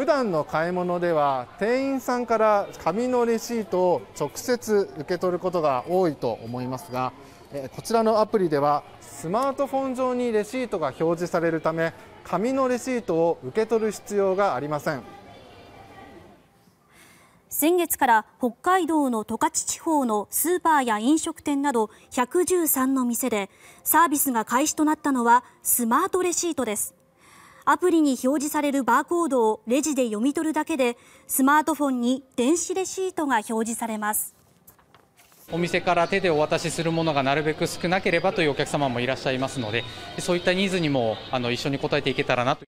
普段の買い物では店員さんから紙のレシートを直接受け取ることが多いと思いますがこちらのアプリではスマートフォン上にレシートが表示されるため紙のレシートを受け取る必要がありません先月から北海道の十勝地方のスーパーや飲食店など113の店でサービスが開始となったのはスマートレシートです。アプリに表示されるバーコードをレジで読み取るだけでスマートフォンに電子レシートが表示されますお店から手でお渡しするものがなるべく少なければというお客様もいらっしゃいますのでそういったニーズにもあの一緒に応えていけたらなと。